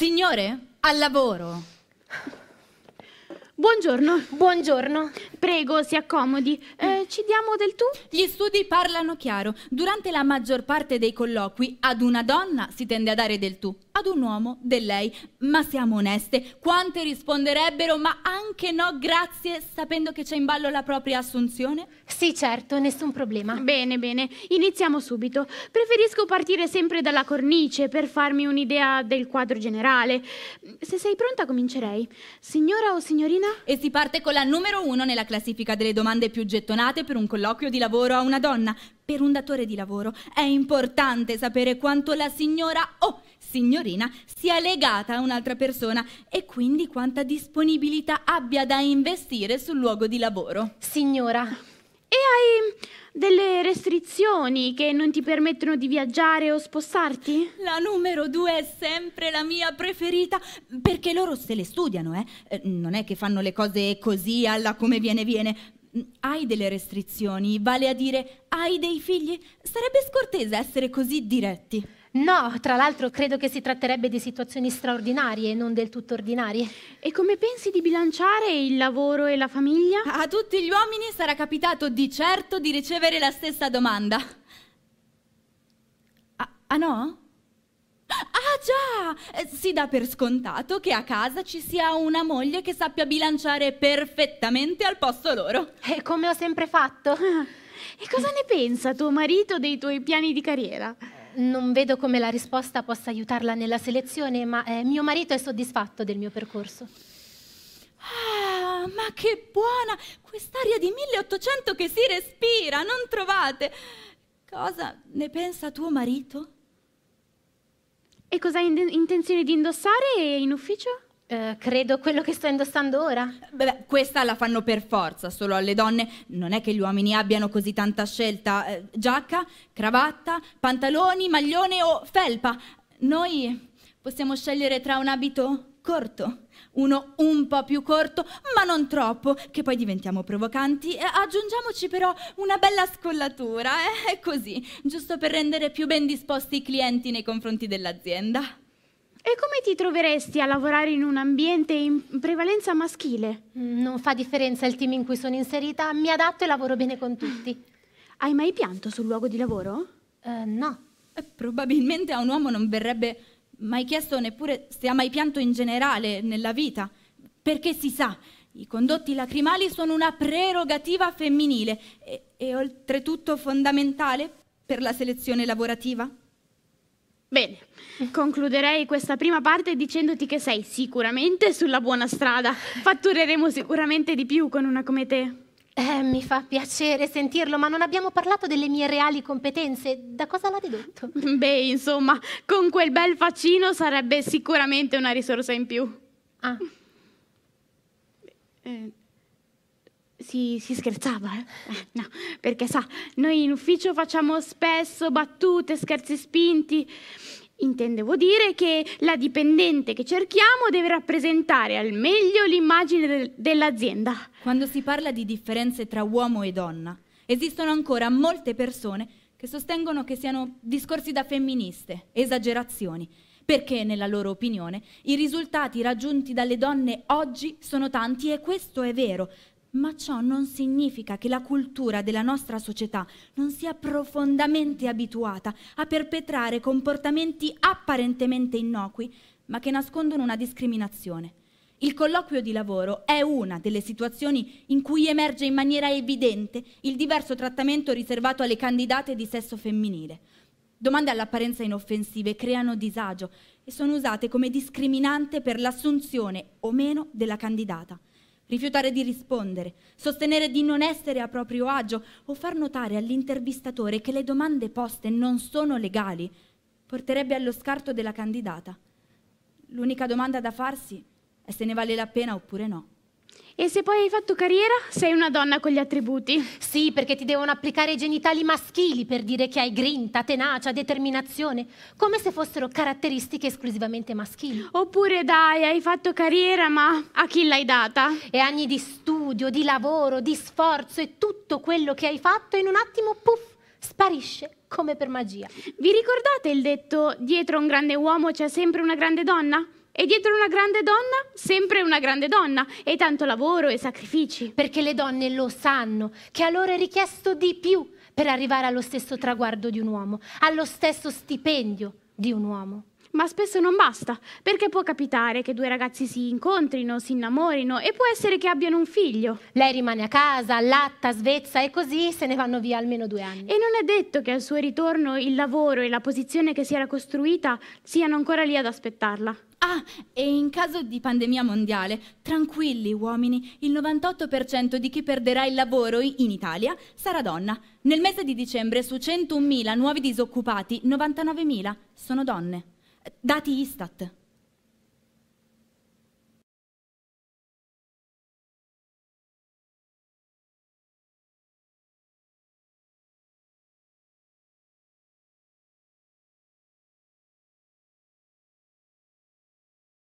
Signore, al lavoro. Buongiorno. Buongiorno. Prego, si accomodi. Eh, mm. ci diamo del tu? Gli studi parlano chiaro. Durante la maggior parte dei colloqui ad una donna si tende a dare del tu, ad un uomo del lei. Ma siamo oneste, quante risponderebbero ma anche no grazie sapendo che c'è in ballo la propria assunzione? Sì, certo, nessun problema. Bene, bene, iniziamo subito. Preferisco partire sempre dalla cornice per farmi un'idea del quadro generale. Se sei pronta comincerei. Signora o signorina? E si parte con la numero uno nella classifica delle domande più gettonate per un colloquio di lavoro a una donna, per un datore di lavoro. È importante sapere quanto la signora o signorina sia legata a un'altra persona e quindi quanta disponibilità abbia da investire sul luogo di lavoro. Signora, e hai mm, delle restrizioni che non ti permettono di viaggiare o spostarti? La numero due è sempre la mia preferita, perché loro se le studiano, eh? eh non è che fanno le cose così alla come viene viene. Mm, hai delle restrizioni, vale a dire hai dei figli? Sarebbe scortese essere così diretti. No, tra l'altro credo che si tratterebbe di situazioni straordinarie non del tutto ordinarie. E come pensi di bilanciare il lavoro e la famiglia? A tutti gli uomini sarà capitato di certo di ricevere la stessa domanda. Ah, ah no? Ah già! Eh, si dà per scontato che a casa ci sia una moglie che sappia bilanciare perfettamente al posto loro. E eh, come ho sempre fatto. E cosa ne pensa tuo marito dei tuoi piani di carriera? non vedo come la risposta possa aiutarla nella selezione, ma eh, mio marito è soddisfatto del mio percorso. Ah, ma che buona! Quest'aria di 1800 che si respira, non trovate? Cosa ne pensa tuo marito? E cosa hai in intenzione di indossare in ufficio? Uh, credo quello che sto indossando ora. Beh, questa la fanno per forza, solo alle donne. Non è che gli uomini abbiano così tanta scelta. Eh, giacca, cravatta, pantaloni, maglione o felpa. Noi possiamo scegliere tra un abito corto, uno un po' più corto, ma non troppo, che poi diventiamo provocanti. Eh, aggiungiamoci però una bella scollatura, eh? È così, giusto per rendere più ben disposti i clienti nei confronti dell'azienda. E come ti troveresti a lavorare in un ambiente in prevalenza maschile? Mm, non fa differenza il team in cui sono inserita, mi adatto e lavoro bene con tutti. Hai mai pianto sul luogo di lavoro? Uh, no. Eh, probabilmente a un uomo non verrebbe mai chiesto neppure se ha mai pianto in generale nella vita, perché si sa, i condotti lacrimali sono una prerogativa femminile e, e oltretutto fondamentale per la selezione lavorativa. Bene, Concluderei questa prima parte dicendoti che sei sicuramente sulla buona strada. Fattureremo sicuramente di più con una come te. Eh, mi fa piacere sentirlo, ma non abbiamo parlato delle mie reali competenze. Da cosa l'ha dedotto? Beh, insomma, con quel bel faccino sarebbe sicuramente una risorsa in più. Ah. Eh, si, si, scherzava, eh? eh? No, perché sa, noi in ufficio facciamo spesso battute, scherzi spinti Intendevo dire che la dipendente che cerchiamo deve rappresentare al meglio l'immagine de dell'azienda. Quando si parla di differenze tra uomo e donna, esistono ancora molte persone che sostengono che siano discorsi da femministe, esagerazioni, perché nella loro opinione i risultati raggiunti dalle donne oggi sono tanti e questo è vero, ma ciò non significa che la cultura della nostra società non sia profondamente abituata a perpetrare comportamenti apparentemente innocui, ma che nascondono una discriminazione. Il colloquio di lavoro è una delle situazioni in cui emerge in maniera evidente il diverso trattamento riservato alle candidate di sesso femminile. Domande all'apparenza inoffensive creano disagio e sono usate come discriminante per l'assunzione o meno della candidata rifiutare di rispondere, sostenere di non essere a proprio agio o far notare all'intervistatore che le domande poste non sono legali porterebbe allo scarto della candidata. L'unica domanda da farsi è se ne vale la pena oppure no. E se poi hai fatto carriera, sei una donna con gli attributi. Sì, perché ti devono applicare i genitali maschili per dire che hai grinta, tenacia, determinazione, come se fossero caratteristiche esclusivamente maschili. Oppure dai, hai fatto carriera, ma a chi l'hai data? E anni di studio, di lavoro, di sforzo e tutto quello che hai fatto in un attimo, puff, sparisce come per magia. Vi ricordate il detto dietro un grande uomo c'è sempre una grande donna? E dietro una grande donna, sempre una grande donna, e tanto lavoro e sacrifici. Perché le donne lo sanno che a loro è richiesto di più per arrivare allo stesso traguardo di un uomo, allo stesso stipendio di un uomo. Ma spesso non basta, perché può capitare che due ragazzi si incontrino, si innamorino e può essere che abbiano un figlio. Lei rimane a casa, allatta, svezza e così se ne vanno via almeno due anni. E non è detto che al suo ritorno il lavoro e la posizione che si era costruita siano ancora lì ad aspettarla. Ah, e in caso di pandemia mondiale, tranquilli uomini, il 98% di chi perderà il lavoro in Italia sarà donna. Nel mese di dicembre su 101.000 nuovi disoccupati, 99.000 sono donne dati Istat.